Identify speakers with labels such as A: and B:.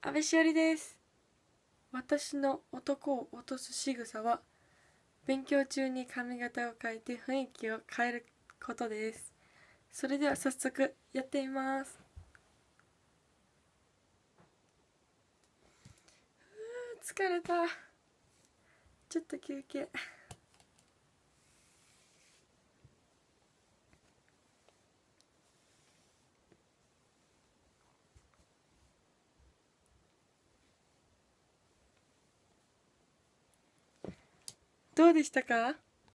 A: 安倍しおりです私の男を落とす仕草は勉強中に髪型を変えて雰囲気を変えることですそれでは早速やってみます疲れたちょっ
B: と休憩
C: どうでしたか